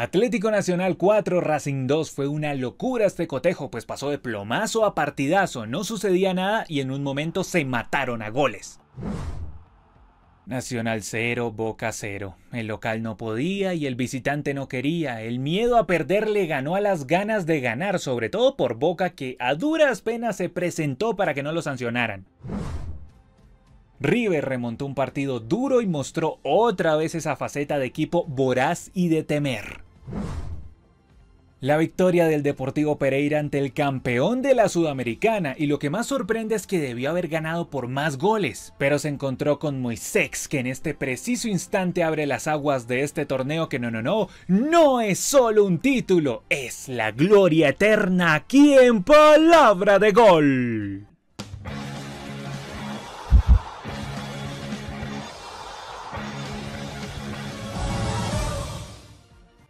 Atlético Nacional 4, Racing 2 fue una locura este cotejo, pues pasó de plomazo a partidazo, no sucedía nada y en un momento se mataron a goles. Nacional 0, Boca 0. El local no podía y el visitante no quería. El miedo a perder le ganó a las ganas de ganar, sobre todo por Boca que a duras penas se presentó para que no lo sancionaran. River remontó un partido duro y mostró otra vez esa faceta de equipo voraz y de temer. La victoria del Deportivo Pereira ante el campeón de la Sudamericana y lo que más sorprende es que debió haber ganado por más goles, pero se encontró con Moisex que en este preciso instante abre las aguas de este torneo que no, no, no, no es solo un título, es la gloria eterna aquí en Palabra de Gol.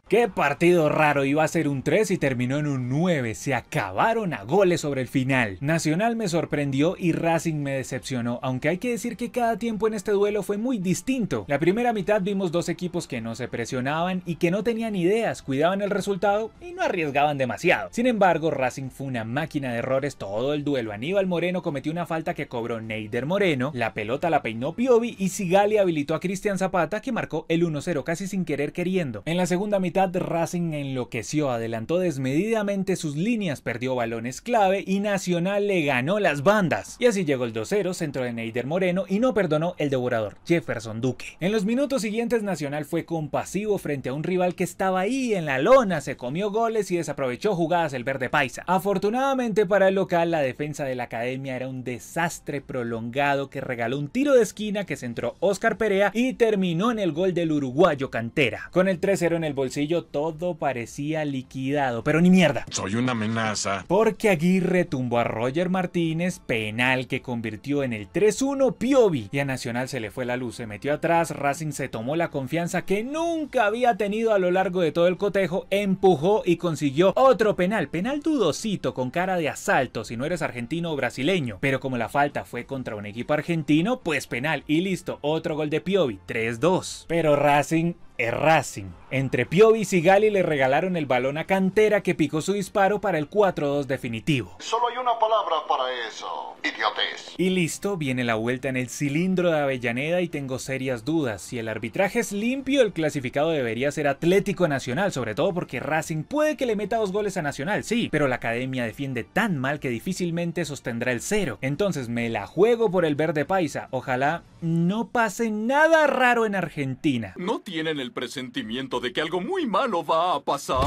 Qué partido raro, iba a ser un 3 y terminó en un 9, se acabaron a goles sobre el final. Nacional me sorprendió y Racing me decepcionó, aunque hay que decir que cada tiempo en este duelo fue muy distinto. La primera mitad vimos dos equipos que no se presionaban y que no tenían ideas, cuidaban el resultado y no arriesgaban demasiado. Sin embargo, Racing fue una máquina de errores todo el duelo. Aníbal Moreno cometió una falta que cobró Neider Moreno, la pelota la peinó Piovi y Sigali habilitó a Cristian Zapata que marcó el 1-0 casi sin querer queriendo. En la segunda mitad Racing enloqueció, adelantó desmedidamente sus líneas, perdió balones clave y Nacional le ganó las bandas. Y así llegó el 2-0, centro de Neider Moreno y no perdonó el devorador, Jefferson Duque. En los minutos siguientes Nacional fue compasivo frente a un rival que estaba ahí en la lona, se comió goles y desaprovechó jugadas el verde paisa. Afortunadamente para el local la defensa de la academia era un desastre prolongado que regaló un tiro de esquina que centró Oscar Perea y terminó en el gol del uruguayo Cantera. Con el 3-0 en el bolsillo todo parecía liquidado, pero ni mierda. Soy una amenaza. Porque Aguirre tumbó a Roger Martínez, penal que convirtió en el 3-1 Piovi. Y a Nacional se le fue la luz, se metió atrás, Racing se tomó la confianza que nunca había tenido a lo largo de todo el cotejo, empujó y consiguió otro penal, penal dudosito con cara de asalto si no eres argentino o brasileño. Pero como la falta fue contra un equipo argentino, pues penal y listo, otro gol de Piovi, 3-2. Pero Racing Racing. Entre Piovis y Gali le regalaron el balón a Cantera que picó su disparo para el 4-2 definitivo. Solo hay una palabra para eso, idiotes. Y listo, viene la vuelta en el cilindro de Avellaneda y tengo serias dudas. Si el arbitraje es limpio, el clasificado debería ser Atlético Nacional, sobre todo porque Racing puede que le meta dos goles a Nacional, sí, pero la academia defiende tan mal que difícilmente sostendrá el cero. Entonces me la juego por el verde paisa, ojalá no pase nada raro en Argentina. ¿No tienen el presentimiento de que algo muy malo va a pasar?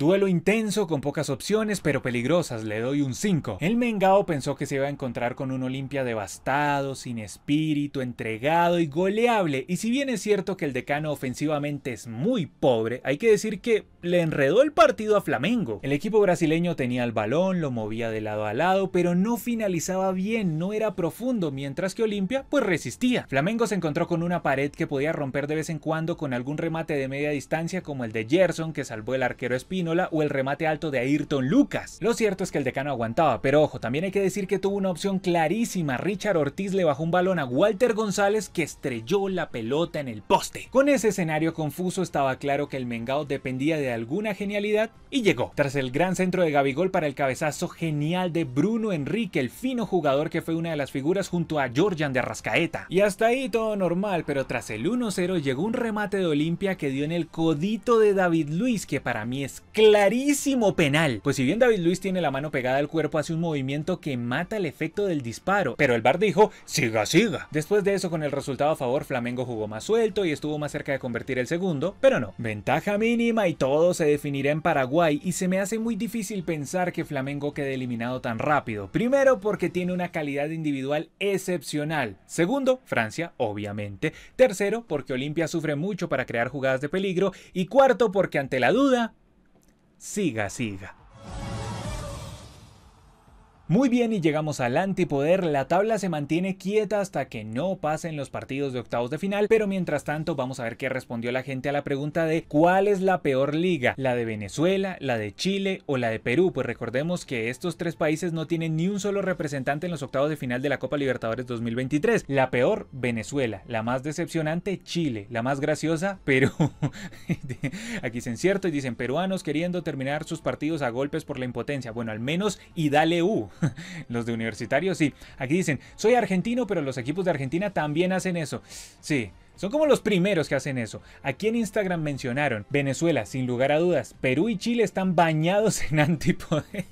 Duelo intenso con pocas opciones pero peligrosas, le doy un 5. El Mengao pensó que se iba a encontrar con un Olimpia devastado, sin espíritu, entregado y goleable. Y si bien es cierto que el decano ofensivamente es muy pobre, hay que decir que le enredó el partido a Flamengo. El equipo brasileño tenía el balón, lo movía de lado a lado, pero no finalizaba bien, no era profundo, mientras que Olimpia pues resistía. Flamengo se encontró con una pared que podía romper de vez en cuando con algún remate de media distancia como el de Gerson que salvó el arquero Espino o el remate alto de Ayrton Lucas. Lo cierto es que el decano aguantaba, pero ojo, también hay que decir que tuvo una opción clarísima. Richard Ortiz le bajó un balón a Walter González que estrelló la pelota en el poste. Con ese escenario confuso estaba claro que el Mengao dependía de alguna genialidad y llegó. Tras el gran centro de Gabigol para el cabezazo genial de Bruno Enrique, el fino jugador que fue una de las figuras junto a Georgian de Arrascaeta. Y hasta ahí todo normal, pero tras el 1-0 llegó un remate de Olimpia que dio en el codito de David Luis, que para mí es clarísimo penal. Pues si bien David Luis tiene la mano pegada al cuerpo, hace un movimiento que mata el efecto del disparo, pero el bar dijo, siga, siga. Después de eso, con el resultado a favor, Flamengo jugó más suelto y estuvo más cerca de convertir el segundo, pero no. Ventaja mínima y todo se definirá en Paraguay y se me hace muy difícil pensar que Flamengo quede eliminado tan rápido. Primero porque tiene una calidad individual excepcional. Segundo, Francia, obviamente. Tercero, porque Olimpia sufre mucho para crear jugadas de peligro. Y cuarto, porque ante la duda, Siga, siga. Muy bien y llegamos al antipoder, la tabla se mantiene quieta hasta que no pasen los partidos de octavos de final, pero mientras tanto vamos a ver qué respondió la gente a la pregunta de cuál es la peor liga, la de Venezuela, la de Chile o la de Perú, pues recordemos que estos tres países no tienen ni un solo representante en los octavos de final de la Copa Libertadores 2023, la peor Venezuela, la más decepcionante Chile, la más graciosa Perú, aquí se encierto y dicen peruanos queriendo terminar sus partidos a golpes por la impotencia, bueno al menos y dale U. los de universitarios, sí. Aquí dicen, soy argentino, pero los equipos de Argentina también hacen eso. Sí, son como los primeros que hacen eso. Aquí en Instagram mencionaron Venezuela, sin lugar a dudas. Perú y Chile están bañados en antipoder.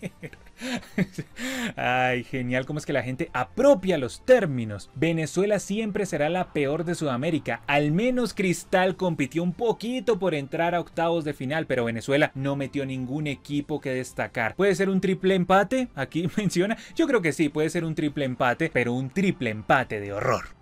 Ay, genial cómo es que la gente apropia los términos. Venezuela siempre será la peor de Sudamérica. Al menos Cristal compitió un poquito por entrar a octavos de final, pero Venezuela no metió ningún equipo que destacar. ¿Puede ser un triple empate? Aquí menciona. Yo creo que sí, puede ser un triple empate, pero un triple empate de horror.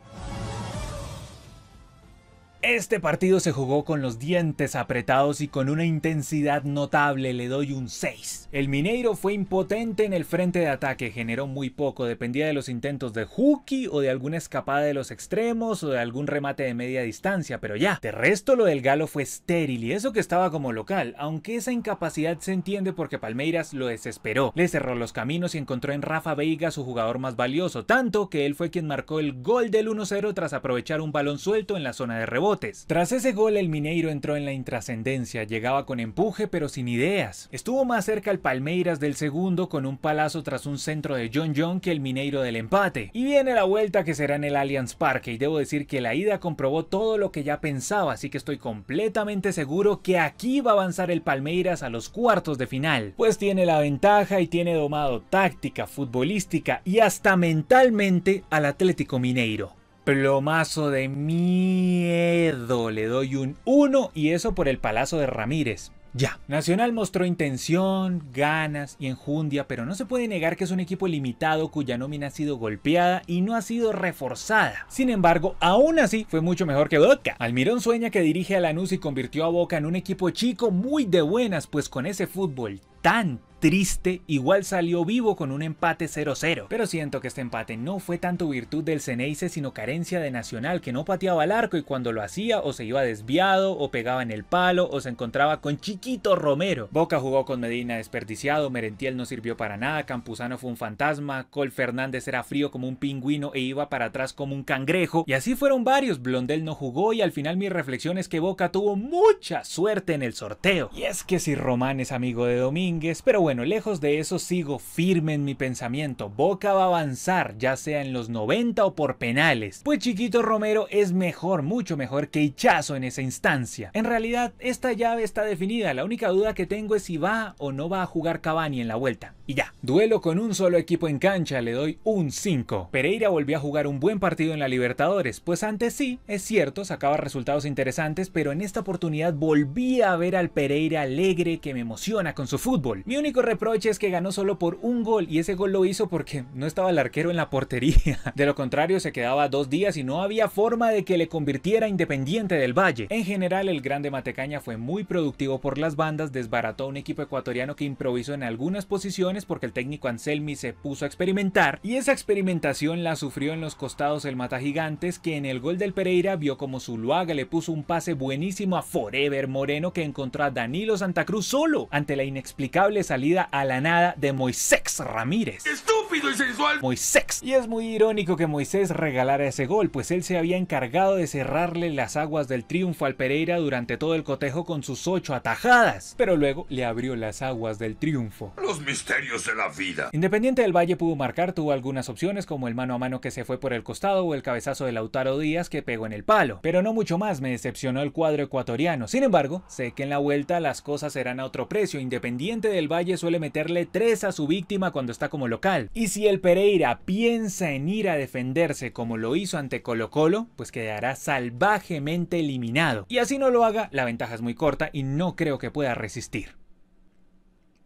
Este partido se jugó con los dientes apretados y con una intensidad notable, le doy un 6. El Mineiro fue impotente en el frente de ataque, generó muy poco, dependía de los intentos de Huki o de alguna escapada de los extremos o de algún remate de media distancia, pero ya. De resto lo del Galo fue estéril y eso que estaba como local, aunque esa incapacidad se entiende porque Palmeiras lo desesperó, le cerró los caminos y encontró en Rafa Veiga su jugador más valioso, tanto que él fue quien marcó el gol del 1-0 tras aprovechar un balón suelto en la zona de rebote. Tras ese gol el Mineiro entró en la intrascendencia, llegaba con empuje pero sin ideas. Estuvo más cerca el Palmeiras del segundo con un palazo tras un centro de John John que el Mineiro del empate. Y viene la vuelta que será en el Allianz Parque y debo decir que la ida comprobó todo lo que ya pensaba, así que estoy completamente seguro que aquí va a avanzar el Palmeiras a los cuartos de final, pues tiene la ventaja y tiene domado táctica, futbolística y hasta mentalmente al Atlético Mineiro plomazo de miedo. Le doy un 1 y eso por el palazo de Ramírez. Ya. Nacional mostró intención, ganas y enjundia, pero no se puede negar que es un equipo limitado cuya nómina ha sido golpeada y no ha sido reforzada. Sin embargo, aún así fue mucho mejor que Boca. Almirón sueña que dirige a Lanús y convirtió a Boca en un equipo chico muy de buenas, pues con ese fútbol tan triste, igual salió vivo con un empate 0-0. Pero siento que este empate no fue tanto virtud del Ceneice sino carencia de Nacional que no pateaba al arco y cuando lo hacía o se iba desviado o pegaba en el palo o se encontraba con Chiquito Romero. Boca jugó con Medina desperdiciado, Merentiel no sirvió para nada, Campuzano fue un fantasma, Col Fernández era frío como un pingüino e iba para atrás como un cangrejo y así fueron varios, Blondel no jugó y al final mi reflexión es que Boca tuvo mucha suerte en el sorteo. Y es que si Román es amigo de Domínguez, pero bueno, lejos de eso sigo firme en mi pensamiento. Boca va a avanzar, ya sea en los 90 o por penales. Pues Chiquito Romero es mejor, mucho mejor que Hichazo en esa instancia. En realidad, esta llave está definida. La única duda que tengo es si va o no va a jugar Cavani en la vuelta. Y ya. Duelo con un solo equipo en cancha, le doy un 5. Pereira volvió a jugar un buen partido en la Libertadores. Pues antes sí, es cierto, sacaba resultados interesantes, pero en esta oportunidad volví a ver al Pereira alegre que me emociona con su fútbol. Mi único reproche es que ganó solo por un gol y ese gol lo hizo porque no estaba el arquero en la portería. De lo contrario, se quedaba dos días y no había forma de que le convirtiera Independiente del Valle. En general, el Grande Matecaña fue muy productivo por las bandas, desbarató a un equipo ecuatoriano que improvisó en algunas posiciones porque el técnico Anselmi se puso a experimentar y esa experimentación la sufrió en los costados el Mata Gigantes que en el gol del Pereira vio como Zuluaga le puso un pase buenísimo a Forever Moreno que encontró a Danilo Santa Cruz solo ante la inexplicable salida a la nada de Moisés Ramírez. ¡Estúpido y sensual! Moisés. Y es muy irónico que Moisés regalara ese gol, pues él se había encargado de cerrarle las aguas del triunfo al Pereira durante todo el cotejo con sus ocho atajadas, pero luego le abrió las aguas del triunfo. Los misterios de la vida. Independiente del Valle pudo marcar, tuvo algunas opciones como el mano a mano que se fue por el costado o el cabezazo de Lautaro Díaz que pegó en el palo, pero no mucho más me decepcionó el cuadro ecuatoriano. Sin embargo, sé que en la vuelta las cosas serán a otro precio, independiente del Valle suele meterle tres a su víctima cuando está como local. Y si el Pereira piensa en ir a defenderse como lo hizo ante Colo Colo, pues quedará salvajemente eliminado. Y así no lo haga, la ventaja es muy corta y no creo que pueda resistir.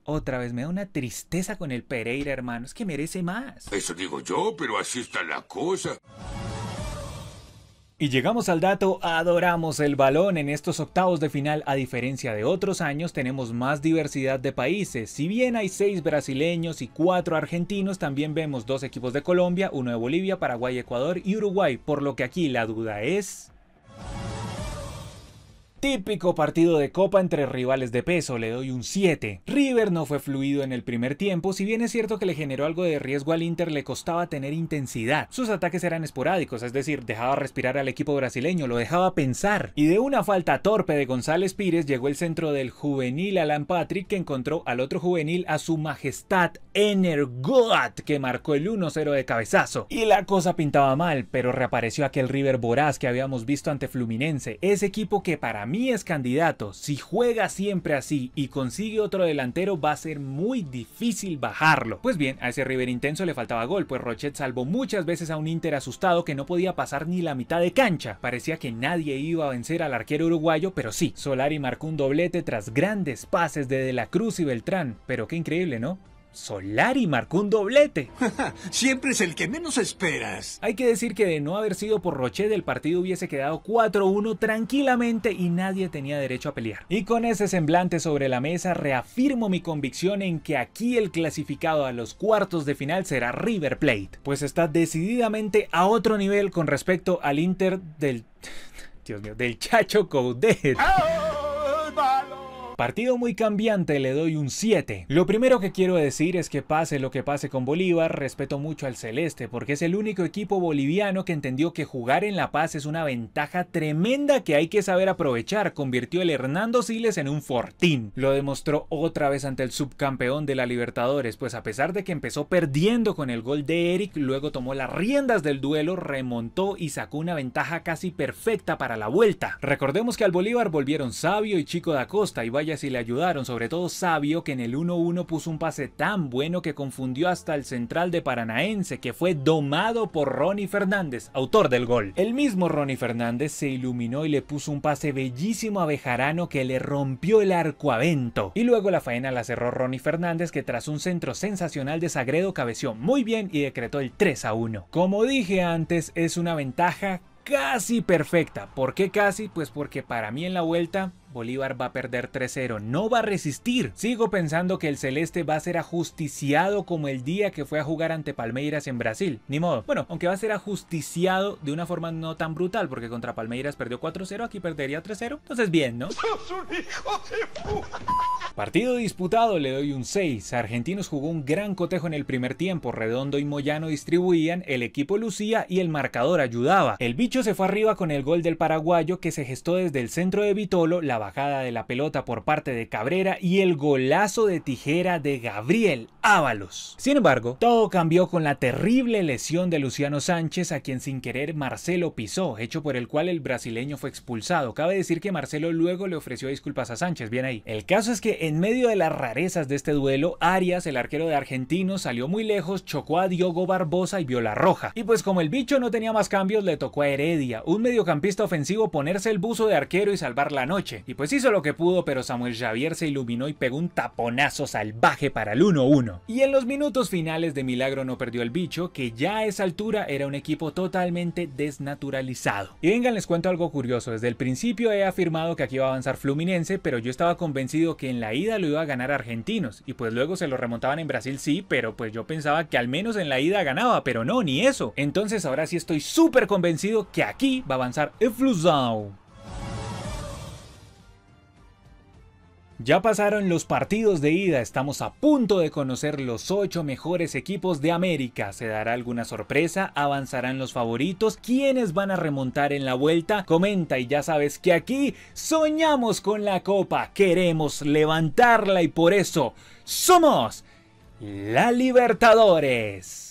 Otra vez me da una tristeza con el Pereira, hermano. Es que merece más. Eso digo yo, pero así está la cosa. Y llegamos al dato, adoramos el balón. En estos octavos de final, a diferencia de otros años, tenemos más diversidad de países. Si bien hay seis brasileños y cuatro argentinos, también vemos dos equipos de Colombia, uno de Bolivia, Paraguay, Ecuador y Uruguay, por lo que aquí la duda es... Típico partido de copa entre rivales de peso, le doy un 7. River no fue fluido en el primer tiempo, si bien es cierto que le generó algo de riesgo al Inter, le costaba tener intensidad. Sus ataques eran esporádicos, es decir, dejaba respirar al equipo brasileño, lo dejaba pensar. Y de una falta torpe de González Pires llegó el centro del juvenil Alan Patrick que encontró al otro juvenil a su majestad Energoat que marcó el 1-0 de cabezazo. Y la cosa pintaba mal, pero reapareció aquel River voraz que habíamos visto ante Fluminense, ese equipo que para mí es candidato. Si juega siempre así y consigue otro delantero va a ser muy difícil bajarlo. Pues bien, a ese River intenso le faltaba gol, pues Rochet salvó muchas veces a un Inter asustado que no podía pasar ni la mitad de cancha. Parecía que nadie iba a vencer al arquero uruguayo, pero sí. Solari marcó un doblete tras grandes pases de De la Cruz y Beltrán, pero qué increíble, ¿no? Solari marcó un doblete. Siempre es el que menos esperas. Hay que decir que de no haber sido por Rochet el partido hubiese quedado 4-1 tranquilamente y nadie tenía derecho a pelear. Y con ese semblante sobre la mesa reafirmo mi convicción en que aquí el clasificado a los cuartos de final será River Plate, pues está decididamente a otro nivel con respecto al Inter del... Dios mío, del Chacho Coudet. Partido muy cambiante, le doy un 7. Lo primero que quiero decir es que pase lo que pase con Bolívar, respeto mucho al Celeste, porque es el único equipo boliviano que entendió que jugar en La Paz es una ventaja tremenda que hay que saber aprovechar, convirtió el Hernando Siles en un fortín. Lo demostró otra vez ante el subcampeón de la Libertadores, pues a pesar de que empezó perdiendo con el gol de Eric, luego tomó las riendas del duelo, remontó y sacó una ventaja casi perfecta para la vuelta. Recordemos que al Bolívar volvieron Sabio y Chico da Costa y vaya y le ayudaron, sobre todo Sabio, que en el 1-1 puso un pase tan bueno que confundió hasta el central de Paranaense, que fue domado por Ronnie Fernández, autor del gol. El mismo Ronnie Fernández se iluminó y le puso un pase bellísimo a Bejarano que le rompió el arco Y luego la faena la cerró Ronnie Fernández, que tras un centro sensacional de Sagredo cabeció muy bien y decretó el 3-1. Como dije antes, es una ventaja casi perfecta. ¿Por qué casi? Pues porque para mí en la vuelta Bolívar va a perder 3-0, no va a resistir. Sigo pensando que el Celeste va a ser ajusticiado como el día que fue a jugar ante Palmeiras en Brasil. Ni modo. Bueno, aunque va a ser ajusticiado de una forma no tan brutal, porque contra Palmeiras perdió 4-0, aquí perdería 3-0. Entonces bien, ¿no? Partido disputado, le doy un 6. Argentinos jugó un gran cotejo en el primer tiempo. Redondo y Moyano distribuían, el equipo lucía y el marcador ayudaba. El bicho se fue arriba con el gol del paraguayo que se gestó desde el centro de Vitolo, la bajada de la pelota por parte de Cabrera y el golazo de tijera de Gabriel Ábalos. Sin embargo, todo cambió con la terrible lesión de Luciano Sánchez, a quien sin querer Marcelo pisó, hecho por el cual el brasileño fue expulsado. Cabe decir que Marcelo luego le ofreció disculpas a Sánchez, bien ahí. El caso es que en medio de las rarezas de este duelo, Arias, el arquero de Argentino, salió muy lejos, chocó a Diogo Barbosa y vio la roja. Y pues como el bicho no tenía más cambios, le tocó a Heredia, un mediocampista ofensivo ponerse el buzo de arquero y salvar la noche. Y pues hizo lo que pudo, pero Samuel Javier se iluminó y pegó un taponazo salvaje para el 1-1. Y en los minutos finales de Milagro no perdió el bicho, que ya a esa altura era un equipo totalmente desnaturalizado. Y vengan, les cuento algo curioso. Desde el principio he afirmado que aquí iba a avanzar Fluminense, pero yo estaba convencido que en la ida lo iba a ganar Argentinos. Y pues luego se lo remontaban en Brasil, sí, pero pues yo pensaba que al menos en la ida ganaba, pero no, ni eso. Entonces ahora sí estoy súper convencido que aquí va a avanzar el Ya pasaron los partidos de ida, estamos a punto de conocer los 8 mejores equipos de América. ¿Se dará alguna sorpresa? ¿Avanzarán los favoritos? ¿Quiénes van a remontar en la vuelta? Comenta y ya sabes que aquí soñamos con la copa, queremos levantarla y por eso somos la Libertadores.